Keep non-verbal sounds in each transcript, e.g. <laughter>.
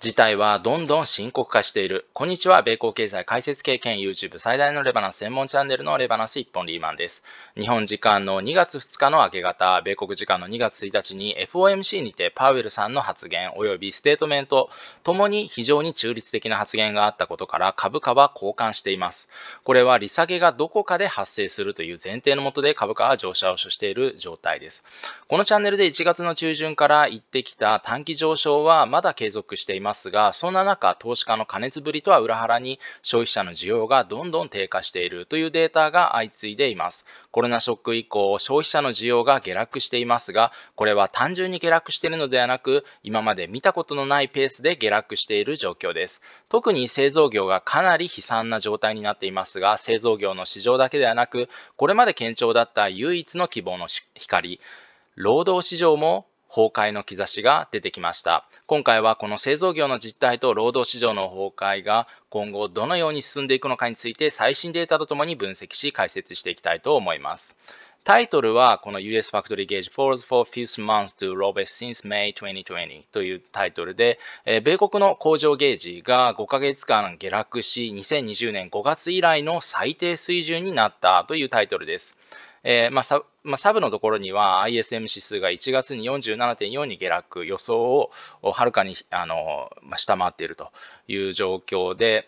事態はどんどん深刻化している。こんにちは。米国経済解説経験 YouTube 最大のレバナス専門チャンネルのレバナス一本リーマンです。日本時間の2月2日の明け方、米国時間の2月1日に FOMC にてパウエルさんの発言及びステートメントともに非常に中立的な発言があったことから株価は交換しています。これは利下げがどこかで発生するという前提のもとで株価は上昇している状態です。このチャンネルで1月の中旬から行ってきた短期上昇はまだ継続しています。ますが、そんな中、投資家の過熱ぶりとは裏腹に消費者の需要がどんどん低下しているというデータが相次いでいます。コロナショック以降、消費者の需要が下落していますが、これは単純に下落しているのではなく、今まで見たことのないペースで下落している状況です。特に製造業がかなり悲惨な状態になっていますが、製造業の市場だけではなく、これまで堅調だった唯一の希望の光、労働市場も崩壊の兆しが出てきました。今回はこの製造業の実態と労働市場の崩壊が今後どのように進んでいくのかについて最新データとともに分析し解説していきたいと思います。タイトルはこの US Factory Gauge Falls for Fifth Month to r o b e s t Since May 2020というタイトルで、え米国の工場ゲージが5ヶ月間下落し2020年5月以来の最低水準になったというタイトルです。えーまあサまあ、サブのところには ISM 指数が1月に47.4に下落予想をはるかにあの、まあ、下回っているという状況で、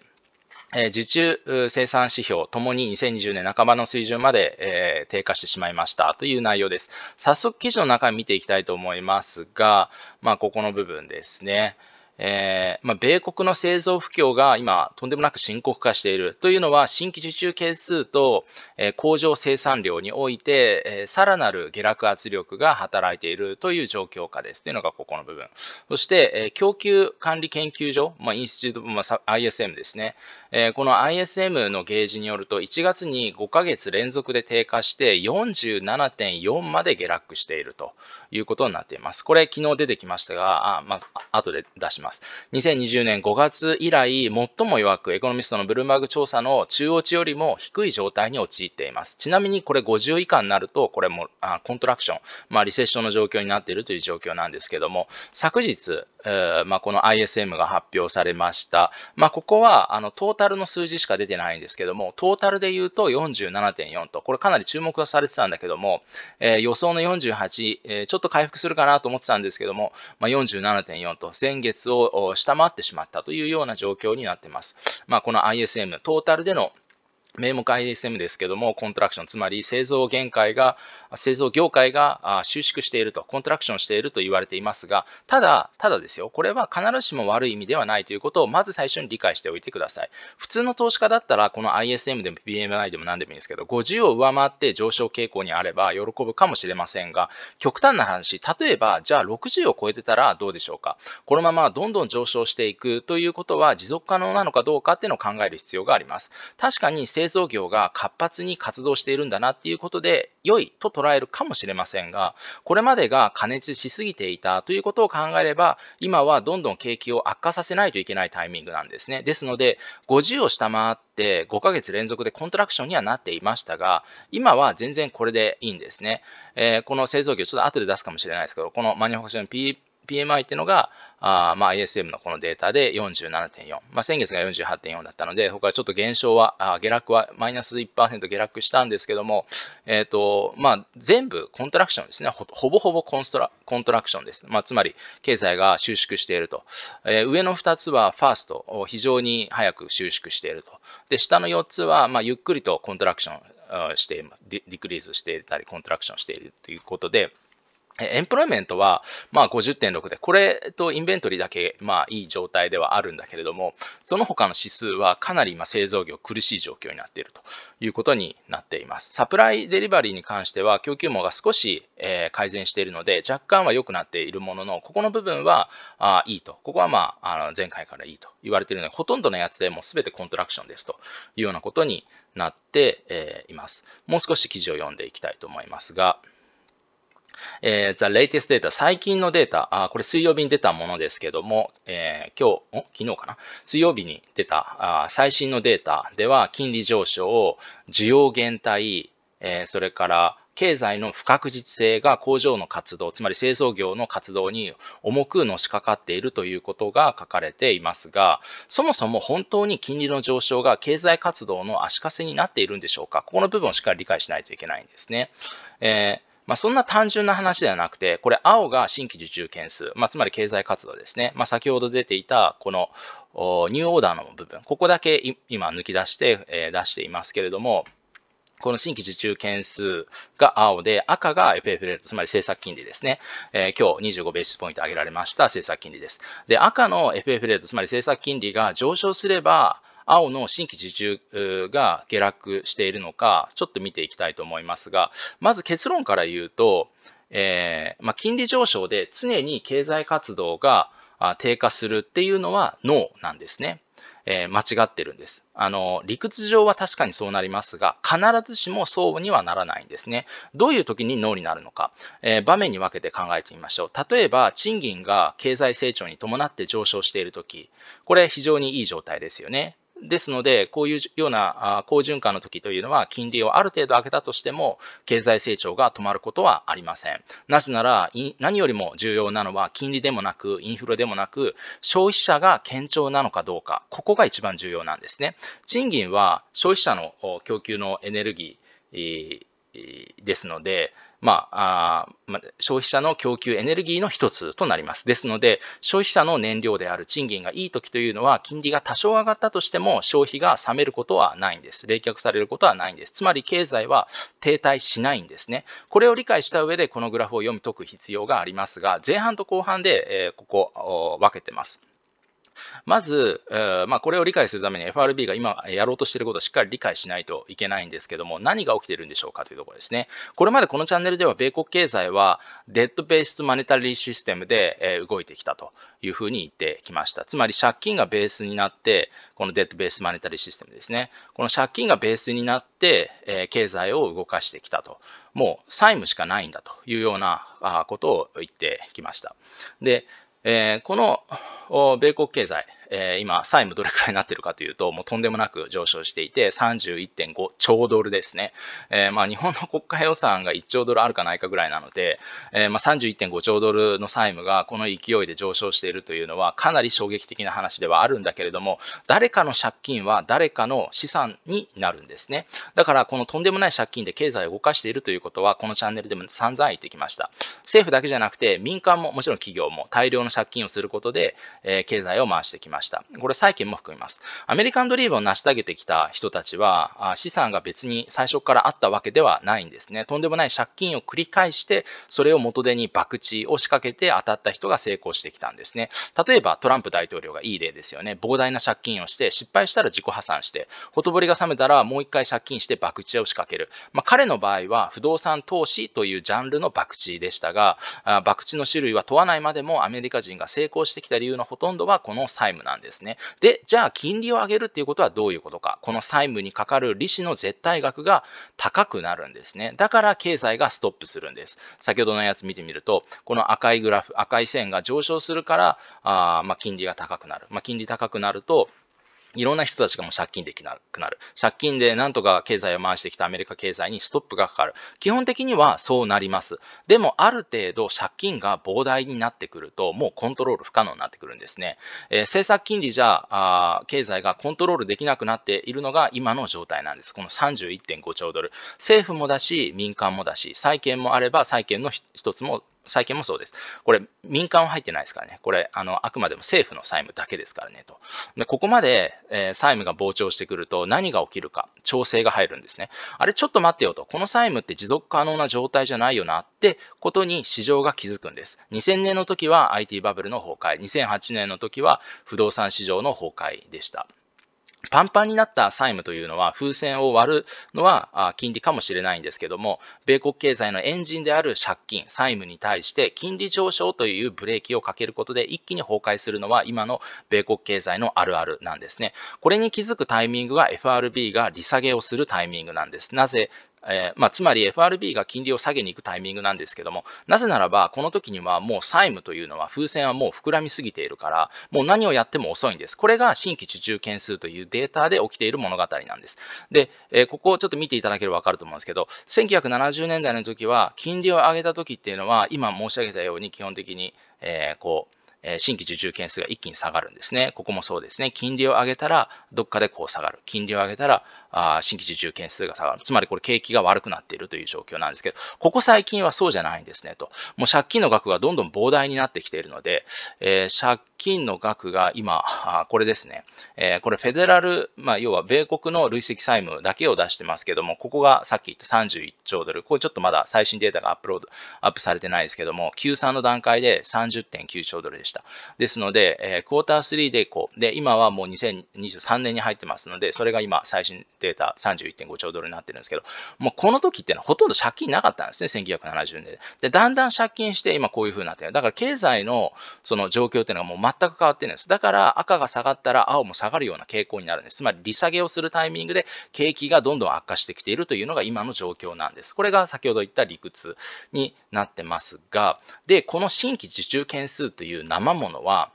えー、受注生産指標ともに2020年半ばの水準まで、えー、低下してしまいましたという内容です。早速記事の中見ていきたいと思いますが、まあ、ここの部分ですね。えー、まあ、米国の製造不況が今、とんでもなく深刻化しているというのは、新規受注件数と、えー、工場生産量において、えー、さらなる下落圧力が働いているという状況下ですというのがここの部分。そして、え供給管理研究所、まあ、インスチュート、まあ、ISM ですね、えこの ISM のゲージによると、1月に5ヶ月連続で低下して、47.4まで下落しているということになっています。これ、昨日出てきましたが、あまあ後で出します。します。2020年5月以来、最も弱く、エコノミストのブルームバーグ調査の中央値よりも低い状態に陥っています。ちなみにこれ50以下になると、これもあコントラクション、まあ、リセッションの状況になっているという状況なんですけども、昨日、まあ、この ISM が発表されました。まあ、ここはあのトータルの数字しか出てないんですけども、トータルで言うと47.4と、これかなり注目はされてたんだけども、えー、予想の48、えー、ちょっと回復するかなと思ってたんですけども、まあ、47.4と先月を下回ってしまったというような状況になってます。まあ、この ISM、トータルでの名目 ISM ですけども、コントラクション、つまり製造限界が、製造業界が収縮していると、コントラクションしていると言われていますが、ただ、ただですよ、これは必ずしも悪い意味ではないということを、まず最初に理解しておいてください。普通の投資家だったら、この ISM でも BMI でも何でもいいんですけど、50を上回って上昇傾向にあれば喜ぶかもしれませんが、極端な話、例えば、じゃあ60を超えてたらどうでしょうか。このままどんどん上昇していくということは、持続可能なのかどうかっていうのを考える必要があります。確かに製造業が活発に活動しているんだなっていうことで、良いと捉えるかもしれませんが、これまでが加熱しすぎていたということを考えれば、今はどんどん景気を悪化させないといけないタイミングなんですね。ですので、50を下回って5ヶ月連続でコントラクションにはなっていましたが、今は全然これでいいんですね。えー、この製造業、ちょっと後で出すかもしれないですけど、このマニュファクション PMI っていうのが、あまあ、ISM のこのデータで47.4、まあ、先月が48.4だったので、ほかはちょっと減少は、あ下落はマイナス1%下落したんですけども、えーとまあ、全部コントラクションですね、ほぼほぼコンストラコントラクションです、まあ、つまり経済が収縮していると、えー、上の2つはファースト、非常に早く収縮していると、で下の4つは、まあ、ゆっくりとコントラクションして、ディクリーズしていたり、コントラクションしているということで、エンプロイメントは、まあ、50.6で、これとインベントリーだけ、まあ、いい状態ではあるんだけれども、その他の指数はかなり今、製造業苦しい状況になっているということになっています。サプライデリバリーに関しては、供給網が少し、え改善しているので、若干は良くなっているものの、ここの部分は、あいいと。ここはまあ、あの前回からいいと言われているので、ほとんどのやつでもう全てコントラクションですというようなことになって、えいます。もう少し記事を読んでいきたいと思いますが、えー、the latest data 最近のデータ、あこれ水曜日に出たものですけども、えー、今日、昨日かな水曜日に出たあ最新のデータでは金利上昇、需要減退、えー、それから経済の不確実性が工場の活動、つまり製造業の活動に重くのしかかっているということが書かれていますが、そもそも本当に金利の上昇が経済活動の足かせになっているんでしょうかここの部分をしっかり理解しないといけないんですね。えーまあ、そんな単純な話ではなくて、これ青が新規受注件数、まあ、つまり経済活動ですね。まあ、先ほど出ていたこのニューオーダーの部分、ここだけ今抜き出して、えー、出していますけれども、この新規受注件数が青で、赤が FF レート、つまり政策金利ですね。えー、今日25ベースポイント上げられました政策金利です。で、赤の FF レート、つまり政策金利が上昇すれば、青の新規受注が下落しているのか、ちょっと見ていきたいと思いますが、まず結論から言うと、えー、まあ、金利上昇で常に経済活動が低下するっていうのはノーなんですね。えー、間違ってるんです。あの、理屈上は確かにそうなりますが、必ずしもそうにはならないんですね。どういう時に脳になるのか、えー、場面に分けて考えてみましょう。例えば、賃金が経済成長に伴って上昇している時、これ非常にいい状態ですよね。ですので、こういうような好循環の時というのは、金利をある程度上げたとしても、経済成長が止まることはありません。なぜなら、何よりも重要なのは、金利でもなく、インフレでもなく、消費者が堅調なのかどうか、ここが一番重要なんですね。賃金は消費者の供給のエネルギーですので、まあ、あま消費者の供給エネルギーの一つとなります。ですので、消費者の燃料である賃金がいい時というのは、金利が多少上がったとしても、消費が冷めることはないんです。冷却されることはないんです。つまり、経済は停滞しないんですね。これを理解した上で、このグラフを読み解く必要がありますが、前半と後半で、えー、ここ、分けてます。まず、まあ、これを理解するために FRB が今やろうとしていることをしっかり理解しないといけないんですけども、何が起きているんでしょうかというところですね。これまでこのチャンネルでは、米国経済はデッドベースマネタリーシステムで動いてきたというふうに言ってきました。つまり、借金がベースになって、このデッドベースマネタリーシステムですね。この借金がベースになって、経済を動かしてきたと。もう債務しかないんだというようなことを言ってきました。で、えー、この米国経済、えー、今、債務どれくらいになってるかというと、もうとんでもなく上昇していて、31.5兆ドルですね。えー、まあ、日本の国家予算が1兆ドルあるかないかぐらいなので、えー、まあ、31.5兆ドルの債務がこの勢いで上昇しているというのは、かなり衝撃的な話ではあるんだけれども、誰かの借金は誰かの資産になるんですね。だから、このとんでもない借金で経済を動かしているということは、このチャンネルでも散々言ってきました。政府だけじゃなくて、民間ももちろん企業も大量の借金をすることで、え経済を回してきました。ました。これ債券も含みます。アメリカンドリームを成し遂げてきた人たちは、資産が別に最初からあったわけではないんですね。とんでもない借金を繰り返して、それを元手に博打を仕掛けて当たった人が成功してきたんですね。例えばトランプ大統領がいい例ですよね。膨大な借金をして、失敗したら自己破産して、ほとぼりが冷めたらもう一回借金して博打を仕掛ける。まあ、彼の場合は不動産投資というジャンルの博打でしたが、博打の種類は問わないまでもアメリカ人が成功してきた理由のほとんどはこの債務なんです。なんですね。で、じゃあ金利を上げるっていうことはどういうことか。この債務にかかる利子の絶対額が高くなるんですね。だから経済がストップするんです。先ほどのやつ見てみると、この赤いグラフ、赤い線が上昇するから、あまあ、金利が高くなる。まあ、金利高くなると、いろんな人たちがもう借金できなくなる。借金でなんとか経済を回してきたアメリカ経済にストップがかかる。基本的にはそうなります。でもある程度借金が膨大になってくるともうコントロール不可能になってくるんですね。えー、政策金利じゃあ経済がコントロールできなくなっているのが今の状態なんです。この31.5兆ドル。政府もだし民間もだし債券もあれば債券の一つも債券もそうです。これ、民間は入ってないですからね。これ、あの、あくまでも政府の債務だけですからね、と。で、ここまで、えー、債務が膨張してくると、何が起きるか、調整が入るんですね。あれ、ちょっと待ってよと。この債務って持続可能な状態じゃないよな、ってことに市場が気づくんです。2000年の時は IT バブルの崩壊、2008年の時は不動産市場の崩壊でした。パンパンになった債務というのは、風船を割るのは金利かもしれないんですけども、米国経済のエンジンである借金、債務に対して金利上昇というブレーキをかけることで一気に崩壊するのは今の米国経済のあるあるなんですね。これに気づくタイミングが FRB が利下げをするタイミングなんです。なぜえー、まあ、つまり FRB が金利を下げに行くタイミングなんですけども、なぜならば、この時にはもう債務というのは風船はもう膨らみすぎているから、もう何をやっても遅いんです。これが新規受注件数というデータで起きている物語なんです。で、えー、ここをちょっと見ていただければ分かると思うんですけど、1970年代の時は、金利を上げた時っていうのは、今申し上げたように基本的に、えー、こう、新規受注件数が一気に下がるんですね。ここもそうですね。金利を上げたら、どっかでこう下がる。金利を上げたら、あ新規受注件数が下がる。つまりこれ景気が悪くなっているという状況なんですけど、ここ最近はそうじゃないんですねと。もう借金の額がどんどん膨大になってきているので、えー、借金の額が今、あこれですね。えー、これフェデラル、まあ、要は米国の累積債務だけを出してますけども、ここがさっき言った31兆ドル。これちょっとまだ最新データがアップロード、アップされてないですけども、Q3 の段階で30.9兆ドルでした。ですので、えー、クォーター3でこう、で、今はもう2023年に入ってますので、それが今最新データ31.5兆ドルになってるんですけど、もうこの時ってのはほとんど借金なかったんですね、1970年で。で、だんだん借金して今こういう風になってる。だから経済のその状況っていうのがもう全く変わってるんです。だから赤が下がったら青も下がるような傾向になるんです。つまり利下げをするタイミングで景気がどんどん悪化してきているというのが今の状況なんです。これが先ほど言った理屈になってますが、で、この新規受注件数という生ものは、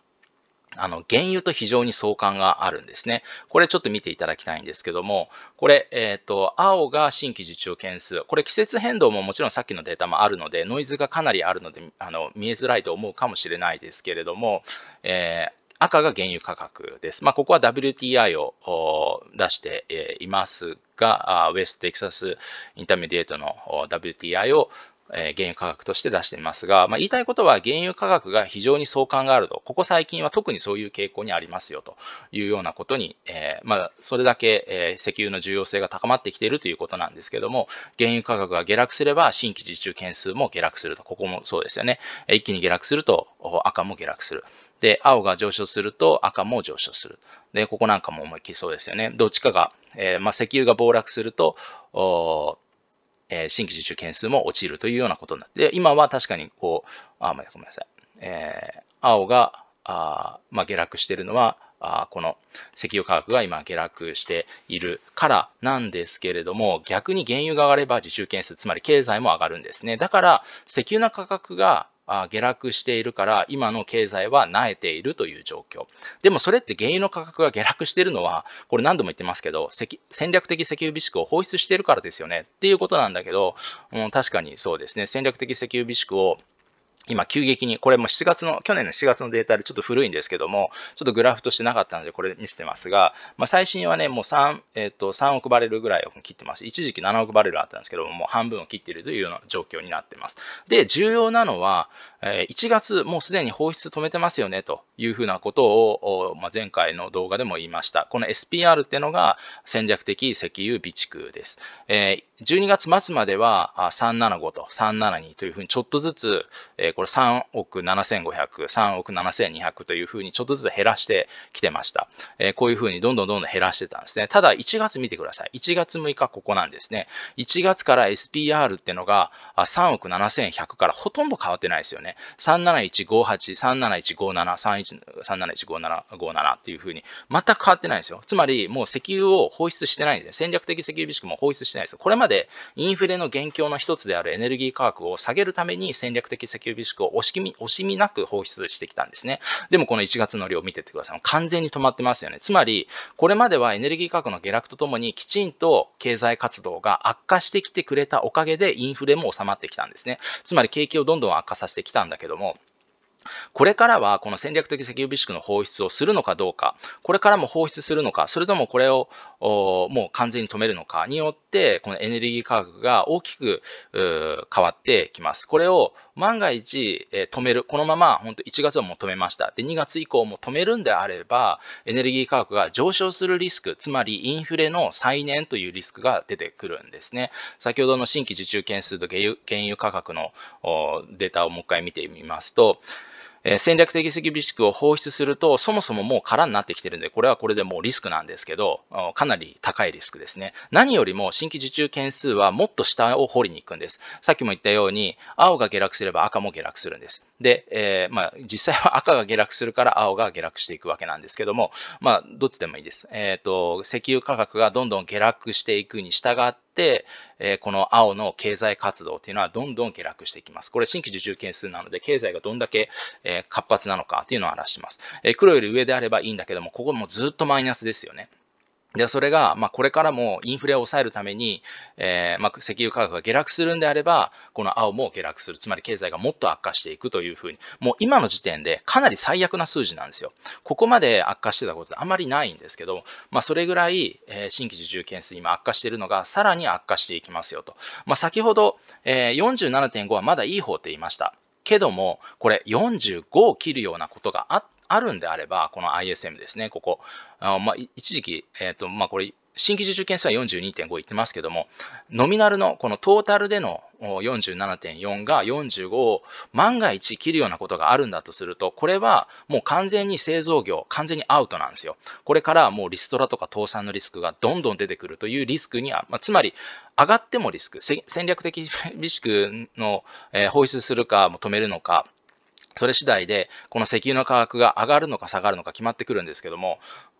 あの、原油と非常に相関があるんですね。これちょっと見ていただきたいんですけども、これ、えっ、ー、と、青が新規受注件数。これ季節変動ももちろんさっきのデータもあるので、ノイズがかなりあるので、あの、見えづらいと思うかもしれないですけれども、えー赤が原油価格です。まあ、ここは WTI を出していますが、ウェストテキサスインターメディエートの WTI をえ原油価格として出していますが、まあ、言いたいことは原油価格が非常に相関があると、ここ最近は特にそういう傾向にありますよというようなことに、えー、まあ、それだけ、え石油の重要性が高まってきているということなんですけども、原油価格が下落すれば新規受注件数も下落すると、ここもそうですよね。一気に下落すると赤も下落する。で、青が上昇すると赤も上昇する。で、ここなんかも思いっきりそうですよね。どっちかが、えー、まあ、石油が暴落すると、え新規受注件数も落ちるというようなことになって、今は確かにこう、あ、ごめんなさい。えー、青が、あまあ、下落しているのは、あこの石油価格が今下落しているからなんですけれども、逆に原油が上がれば受注件数、つまり経済も上がるんですね。だから、石油の価格が下落しているから、今の経済は萎えているという状況。でもそれって原油の価格が下落しているのは、これ何度も言ってますけど、戦略的石油備蓄を放出しているからですよねっていうことなんだけど、うん、確かにそうですね、戦略的石油備蓄を今急激に、これも7月の、去年の7月のデータでちょっと古いんですけども、ちょっとグラフとしてなかったのでこれ見せてますが、まあ、最新はね、もう3、えっ、ー、と、3億バレルぐらいを切ってます。一時期7億バレルあったんですけども、もう半分を切っているというような状況になってます。で、重要なのは、え1月もうすでに放出止めてますよねというふうなことを、ま前回の動画でも言いました。この SPR っていうのが戦略的石油備蓄です。え12月末までは375と372というふうにちょっとずつ、えこれ3億7500、3億7200というふうにちょっとずつ減らしてきてました。えこういうふうにどんどんどんどん減らしてたんですね。ただ1月見てください。1月6日ここなんですね。1月から SPR っていうのが3億7100からほとんど変わってないですよね。ね、37158、37157、37157っていうふうに、全く変わってないんですよ。つまり、もう石油を放出してないんで、戦略的石油備蓄も放出してないんですよ。これまでインフレの元凶の一つであるエネルギー価格を下げるために戦略的石油備蓄を惜しみ、惜しみなく放出してきたんですね。でもこの1月の量を見ててください。完全に止まってますよね。つまり、これまではエネルギー価格の下落とともに、きちんと経済活動が悪化してきてくれたおかげで、インフレも収まってきたんですね。つまり、景気をどんどん悪化させてきたたんだけども、これからはこの戦略的石油備蓄の放出をするのかどうか、これからも放出するのか、それともこれをもう完全に止めるのかによって、このエネルギー価格が大きく変わってきます。これを万が一止める、このまま本当1月はもう止めました。で、2月以降も止めるんであれば、エネルギー価格が上昇するリスク、つまりインフレの再燃というリスクが出てくるんですね。先ほどの新規受注件数と原油価格のデータをもう一回見てみますと、え戦略的責備蓄を放出すると、そもそももう空になってきてるんで、これはこれでもうリスクなんですけど、かなり高いリスクですね。何よりも新規受注件数はもっと下を掘りに行くんです。さっきも言ったように、青が下落すれば赤も下落するんです。で、えー、まあ、実際は <laughs> 赤が下落するから青が下落していくわけなんですけども、まあ、どっちでもいいです。えっ、ー、と、石油価格がどんどん下落していくに従っ、えこの青の経済活動っていうのはどんどん下落していきます。これ新規受注件数なので、経済がどんだけ、え活発なのかっていうのを表します。え黒より上であればいいんだけども、ここもずっとマイナスですよね。で、それが、まあ、これからもインフレを抑えるために、えー、まあ、石油価格が下落するんであれば、この青も下落する。つまり経済がもっと悪化していくというふうに、もう今の時点でかなり最悪な数字なんですよ。ここまで悪化してたことってあまりないんですけど、まあ、それぐらい、えー、新規受注件数今悪化しているのが、さらに悪化していきますよと。まあ、先ほど、えー、47.5はまだいい方って言いました。けども、これ45を切るようなことがあっあるんであれば、この ISM ですね、ここ、あまあ、一時期、えっ、ー、と、まあ、これ、新規受注件数は42.5言ってますけども、ノミナルのこのトータルでの47.4が45を万が一切るようなことがあるんだとすると、これはもう完全に製造業、完全にアウトなんですよ。これからもうリストラとか倒産のリスクがどんどん出てくるというリスクには、まあ、つまり上がってもリスク、戦略的リスクの、えー、放出するか、止めるのか、それ次第で、この石油の価格が上がるのか下がるのか決まってくるんですけども、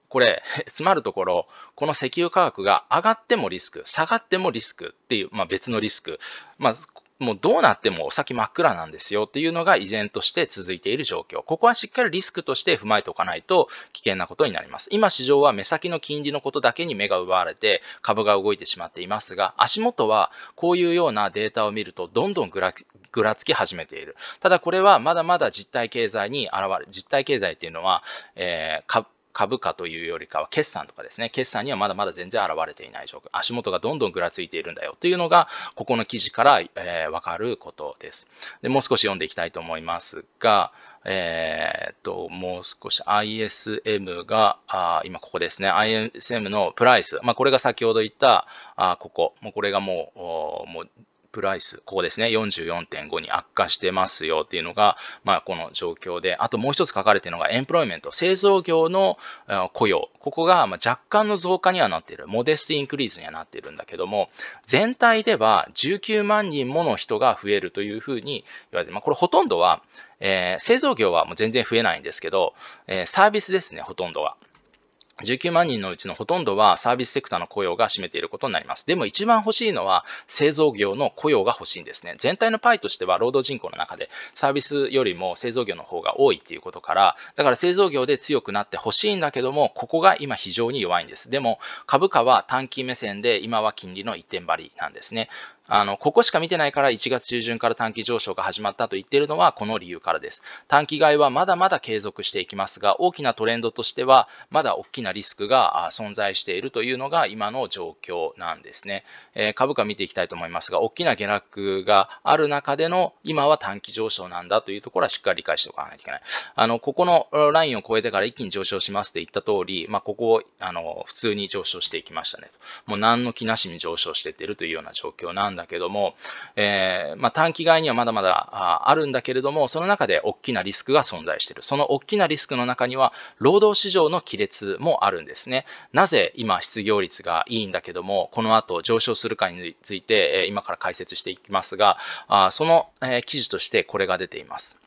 これ、<laughs> 詰まるところ、この石油価格が上がってもリスク、下がってもリスクっていう、まあ、別のリスク、まあ、もうどうなってもお先真っ暗なんですよっていうのが依然として続いている状況。ここはしっかりリスクとして踏まえておかないと危険なことになります。今市場は目先の金利のことだけに目が奪われて株が動いてしまっていますが、足元はこういうようなデータを見るとどんどんぐらぐらつき始めている。ただこれはまだまだ実体経済に現れ、実体経済っていうのは、えー、株価というよりかは決算とかですね、決算にはまだまだ全然現れていない状況、足元がどんどんぐらついているんだよというのが、ここの記事から、えー、分かることです。で、もう少し読んでいきたいと思いますが、えー、っと、もう少し ISM が、あ今ここですね、ISM のプライス、まあ、これが先ほど言った、あここ、もうこれがもう、もうプライス、ここですね、44.5に悪化してますよっていうのが、まあ、この状況で、あともう一つ書かれているのが、エンプロイメント、製造業の雇用、ここが若干の増加にはなっている、モデストインクリーズにはなっているんだけども、全体では19万人もの人が増えるというふうに言われて、まあ、これほとんどは、えー、製造業はもう全然増えないんですけど、えー、サービスですね、ほとんどは。19万人のうちのほとんどはサービスセクターの雇用が占めていることになります。でも一番欲しいのは製造業の雇用が欲しいんですね。全体のパイとしては労働人口の中でサービスよりも製造業の方が多いっていうことから、だから製造業で強くなって欲しいんだけども、ここが今非常に弱いんです。でも株価は短期目線で今は金利の1点張りなんですね。あの、ここしか見てないから1月中旬から短期上昇が始まったと言ってるのはこの理由からです。短期買いはまだまだ継続していきますが、大きなトレンドとしては、まだ大きなリスクが存在しているというのが今の状況なんですね。えー、株価見ていきたいと思いますが、大きな下落がある中での今は短期上昇なんだというところはしっかり理解しておかないといけない。あの、ここのラインを超えてから一気に上昇しますって言った通り、まあ、ここを、あの、普通に上昇していきましたねと。もう何の気なしに上昇してってるというような状況なんだけども、えー、まあ、短期買いにはまだまだあるんだけれども、その中で大きなリスクが存在している。その大きなリスクの中には、労働市場の亀裂もあるんですね。なぜ今失業率がいいんだけども、この後上昇するかについて、今から解説していきますが、あその記事としてこれが出ています。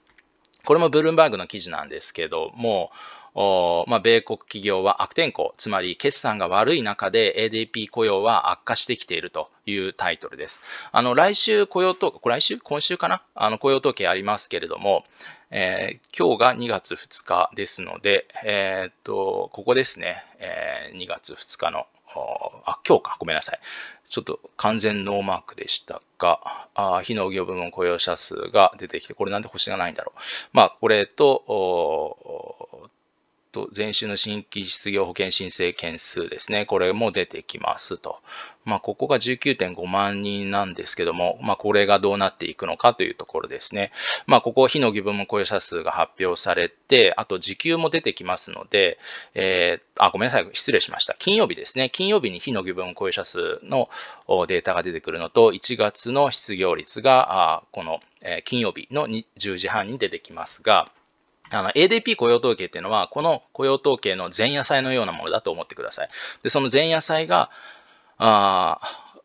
これもブルームバーグの記事なんですけども、まあ、米国企業は悪天候、つまり決算が悪い中で ADP 雇用は悪化してきているというタイトルです。あの来週雇用統計、来週今週かなあの雇用統計ありますけれども、えー、今日が2月2日ですので、えー、っと、ここですね、えー、2月2日の、あ、今日か、ごめんなさい。ちょっと完全ノーマークでしたが、あ非農業部門雇用者数が出てきて、これなんで星がないんだろう。まあ、これと、と、前週の新規失業保険申請件数ですね。これも出てきますと。まあ、ここが19.5万人なんですけども、まあ、これがどうなっていくのかというところですね。まあ、ここ、非の義務も雇用者数が発表されて、あと時給も出てきますので、えー、あ、ごめんなさい。失礼しました。金曜日ですね。金曜日に非の義務雇用者数のデータが出てくるのと、1月の失業率が、あこの、金曜日の10時半に出てきますが、あの、ADP 雇用統計っていうのは、この雇用統計の前夜祭のようなものだと思ってください。で、その前夜祭が、あ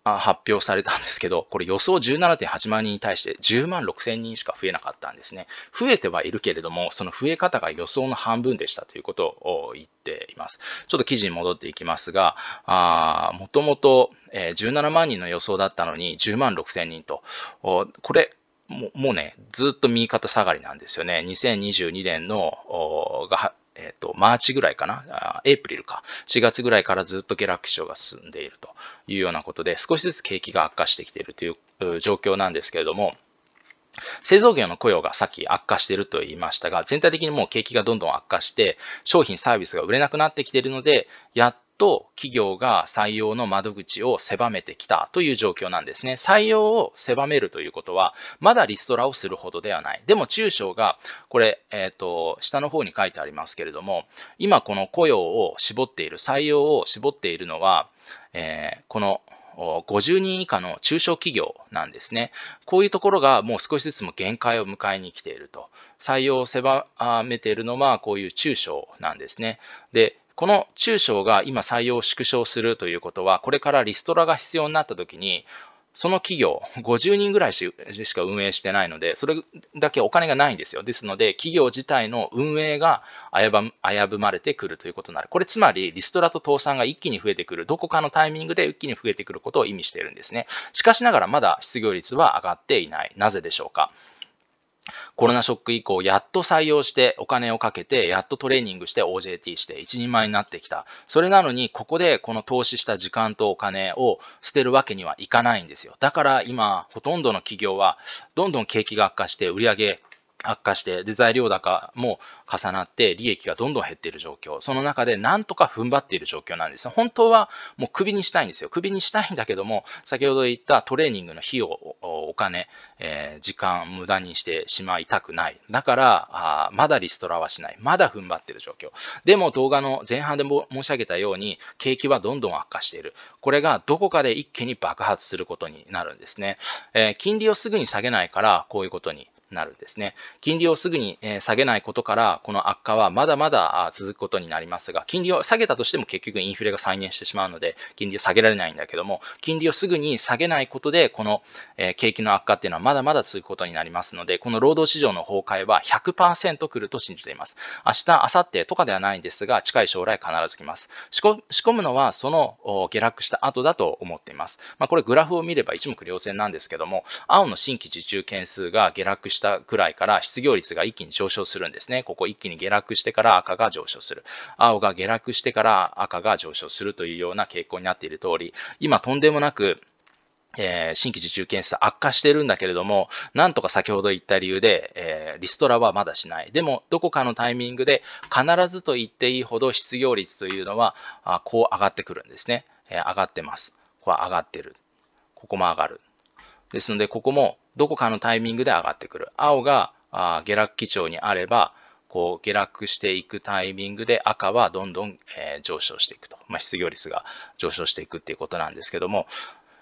あ、発表されたんですけど、これ予想17.8万人に対して10万6千人しか増えなかったんですね。増えてはいるけれども、その増え方が予想の半分でしたということを言っています。ちょっと記事に戻っていきますが、もともと17万人の予想だったのに10万6千人と、これももうね、ずっと右肩下がりなんですよね。2022年の、が、えっ、ー、と、マーチぐらいかな、エイプリルか、4月ぐらいからずっと下落基調が進んでいるというようなことで、少しずつ景気が悪化してきているという状況なんですけれども、製造業の雇用がさっき悪化していると言いましたが、全体的にもう景気がどんどん悪化して、商品サービスが売れなくなってきているので、やっと企業が採用の窓口を狭めてきたという状況なんですね。採用を狭めるということは、まだリストラをするほどではない。でも中小が、これ、えっ、ー、と、下の方に書いてありますけれども、今この雇用を絞っている、採用を絞っているのは、えー、この50人以下の中小企業なんですね。こういうところがもう少しずつも限界を迎えに来ていると。採用を狭めているのはこういう中小なんですね。で、この中小が今採用を縮小するということは、これからリストラが必要になった時に、その企業、50人ぐらいしか運営してないので、それだけお金がないんですよ。ですので、企業自体の運営が危ぶ危ぶまれてくるということになる。これつまり、リストラと倒産が一気に増えてくる、どこかのタイミングで一気に増えてくることを意味しているんですね。しかしながら、まだ失業率は上がっていない。なぜでしょうか。コロナショック以降、やっと採用して、お金をかけて、やっとトレーニングして OJT して、一人前になってきた。それなのに、ここでこの投資した時間とお金を捨てるわけにはいかないんですよ。だから今、ほとんどの企業は、どんどん景気が悪化して、売上悪化して、で、材料高も重なって利益がどんどん減っている状況、その中でなんとか踏ん張っている状況なんです。本当はもう首にしたいんですよ。首にしたいんだけども、先ほど言ったトレーニングの費用、お金、えー、時間、無駄にしてしまいたくない。だから、あまだリストラはしない。まだ踏ん張っている状況。でも動画の前半でも申し上げたように、景気はどんどん悪化している。これがどこかで一気に爆発することになるんですね。えー、金利をすぐに下げないから、こういうことになるんですね。金利をすぐに下げないことから、この悪化はまだまだ続くことになりますが、金利を下げたとしても結局インフレが再燃してしまうので、金利を下げられないんだけども、金利をすぐに下げないことで、この景気の悪化っていうのはまだまだ続くことになりますので、この労働市場の崩壊は100%来ると信じています。明日、明後日とかではないんですが、近い将来必ず来ます。仕込むのはその下落した後だと思っています。まあ、これグラフを見れば一目瞭然なんですけども、青の新規受注件数が下落したくらいから失業率が一気に上昇するんですね。ここ一気に下落してから赤が上昇する。青が下落してから赤が上昇するというような傾向になっている通り、今とんでもなくえー、新規受注件数悪化してるんだけれども、なんとか先ほど言った理由で、えー、リストラはまだしない。でも、どこかのタイミングで必ずと言っていいほど失業率というのは、あこう上がってくるんですね。えー、上がってます。ここは上がってる。ここも上がる。ですので、ここもどこかのタイミングで上がってくる。青があ下落基調にあれば、こう下落していくタイミングで赤はどんどん、え上昇していくと、まあ、失業率が上昇していくっていうことなんですけども、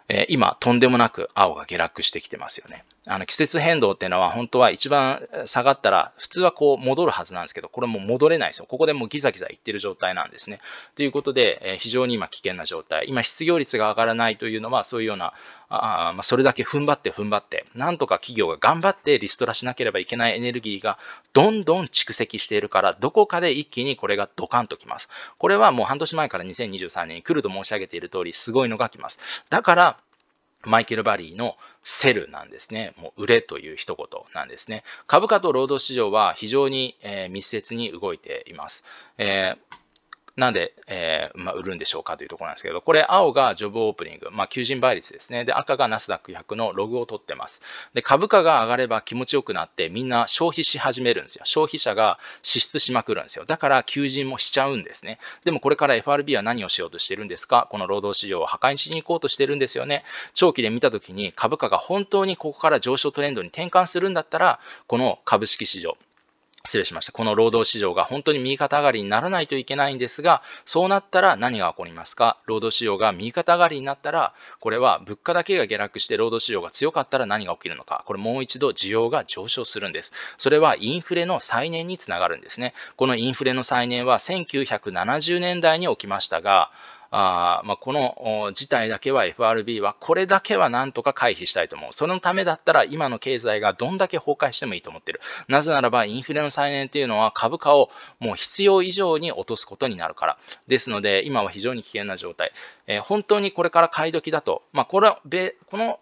え今、とんでもなく青が下落してきてますよね。あの、季節変動っていうのは本当は一番下がったら、普通はこう戻るはずなんですけど、これも戻れないですよ。ここでもうギザギザいってる状態なんですね。ということで、え非常に今危険な状態。今、失業率が上がらないというのは、そういうような、あまあ、それだけ踏ん張って踏ん張って、なんとか企業が頑張ってリストラしなければいけないエネルギーがどんどん蓄積しているから、どこかで一気にこれがドカンときます。これはもう半年前から2023年に来ると申し上げている通り、すごいのが来ます。だから、マイケル・バリーのセルなんですね。もう売れという一言なんですね。株価と労働市場は非常に、えー、密接に動いています。えーなんで、えーまあ、売るんでしょうかというところなんですけど、これ青がジョブオープニング、まあ、求人倍率ですね。で、赤がナスダック100のログを取ってます。で、株価が上がれば気持ちよくなってみんな消費し始めるんですよ。消費者が支出しまくるんですよ。だから求人もしちゃうんですね。でもこれから FRB は何をしようとしてるんですかこの労働市場を破壊しに行こうとしてるんですよね。長期で見たときに株価が本当にここから上昇トレンドに転換するんだったら、この株式市場、失礼しました。この労働市場が本当に右肩上がりにならないといけないんですが、そうなったら何が起こりますか労働市場が右肩上がりになったら、これは物価だけが下落して労働市場が強かったら何が起きるのか。これもう一度需要が上昇するんです。それはインフレの再燃につながるんですね。このインフレの再燃は1970年代に起きましたが、あまあ、この事態だけは FRB はこれだけはなんとか回避したいと思う。そのためだったら今の経済がどんだけ崩壊してもいいと思ってる。なぜならばインフレの再燃っていうのは株価をもう必要以上に落とすことになるから。ですので今は非常に危険な状態。えー、本当にこれから買い時だと、まあ、これは米この、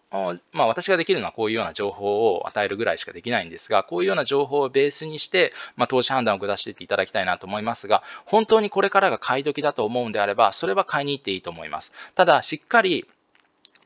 まあ、私ができるのはこういうような情報を与えるぐらいしかできないんですが、こういうような情報をベースにして、まあ、投資判断を下していっていただきたいなと思いますが、本当にこれからが買い時だと思うんであれば、それは買い買いに行っていいと思います。ただ、しっかり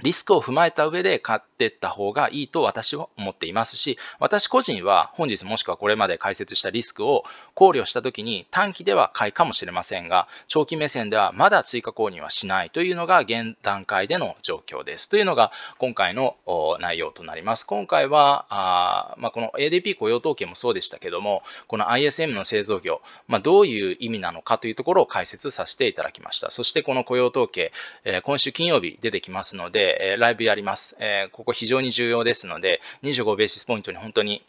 リスクを踏まえた上で買っていった方がいいと私は思っていますし、私個人は本日もしくはこれまで解説したリスクを考慮した時に短期では買いかもしれませんが、長期目線ではまだ追加購入はしないというのが現段階での状況です。というのが今回の内容となります。今回は、あまあ、この ADP 雇用統計もそうでしたけども、この ISM の製造業、まあ、どういう意味なのかというところを解説させていただきました。そしてこの雇用統計、え今週金曜日出てきますので、えライブやります、えここ非常に重要ですので、25ベーシスポイントに本当に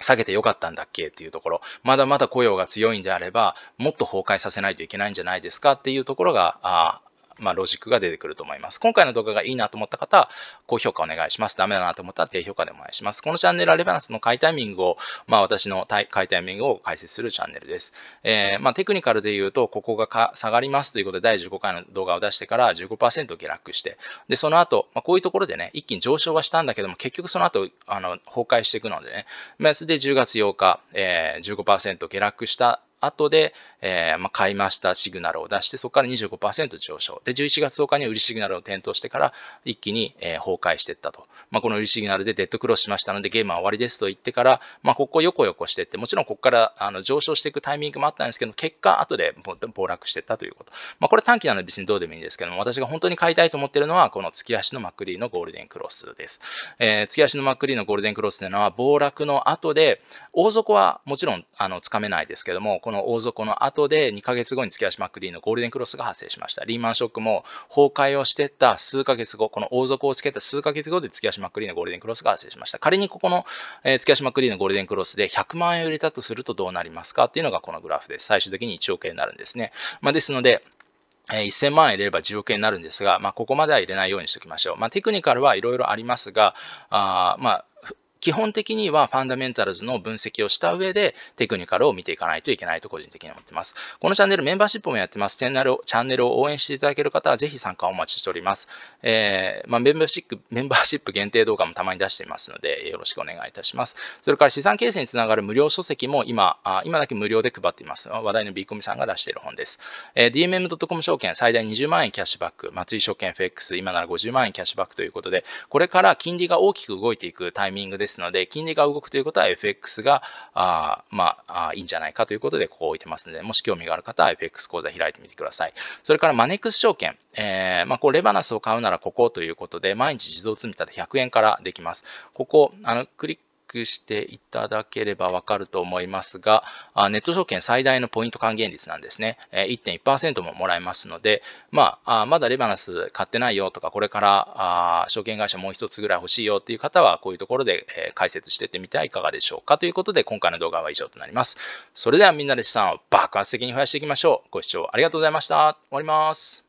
下げてよかったんだっけっていうところ、まだまだ雇用が強いんであれば、もっと崩壊させないといけないんじゃないですかっていうところが、あまあ、ロジックが出てくると思います。今回の動画がいいなと思った方は、高評価お願いします。ダメだなと思ったら低評価でお願いします。このチャンネルはレバナスの買いタイミングを、まあ、私の買いタイミングを解説するチャンネルです。えー、まあ、テクニカルで言うと、ここが下がりますということで、第15回の動画を出してから15%下落して、で、その後、まあ、こういうところでね、一気に上昇はしたんだけども、結局その後、あの崩壊していくのでね、まあ、それで10月8日、えー、15%下落した後で、えー、まあ、買いましたシグナルを出して、そこから25%上昇。で、11月10日に売りシグナルを点灯してから、一気に、えー、崩壊していったと。まあ、この売りシグナルでデッドクロスしましたので、ゲームは終わりですと言ってから、まあ、ここ横横していって、もちろんここからあの上昇していくタイミングもあったんですけど、結果、後で暴落していったということ。まあ、これ短期なので別にどうでもいいんですけども、私が本当に買いたいと思っているのは、この月足のマックリーのゴールデンクロスです。えー、月足のマックリーのゴールデンクロスというのは、暴落の後で、大底はもちろん、あの、つかめないですけども、この大底の後で2ヶ月後に月足まくク D のゴールデンクロスが発生しました。リーマンショックも崩壊をしてた数ヶ月後、この大底をつけた数ヶ月後で月足まくク D のゴールデンクロスが発生しました。仮にここの、え月足まくク D のゴールデンクロスで100万円売れたとするとどうなりますかっていうのがこのグラフです。最終的に1億円になるんですね。まあ、ですので、1000万円入れれば10億円になるんですが、まあ、ここまでは入れないようにしておきましょう。まあ、テクニカルはいろいろありますが、あまあ、基本的にはファンダメンタルズの分析をした上でテクニカルを見ていかないといけないと個人的に思ってます。このチャンネルメンバーシップもやってます。チャンネルを応援していただける方はぜひ参加をお待ちしております。えー、まあ、メンバーシップメンバーシップ限定動画もたまに出していますのでよろしくお願いいたします。それから資産形成につながる無料書籍も今、あ今だけ無料で配っています。話題のビーコミさんが出している本です。えー、DMM.com 証券最大20万円キャッシュバック、松井証券 FX 今なら50万円キャッシュバックということで、これから金利が大きく動いていくタイミングでですので、金利が動くということは FX が、あまあいいんじゃないかということで、こう置いてますので、もし興味がある方は FX 講座開いてみてください。それからマネックス証券、えー、まあ、こうレバナスを買うならここということで、毎日自動積み立て100円からできます。ここ、あの、クリッククしていただければわかると思いますが、ネット証券最大のポイント還元率なんですね。1.1%ももらえますので、まあ、まだレバナス買ってないよとか、これから証券会社もう一つぐらい欲しいよっていう方は、こういうところで解説してってみてはいかがでしょうかということで、今回の動画は以上となります。それではみんなで資産を爆発的に増やしていきましょう。ご視聴ありがとうございました。終わります。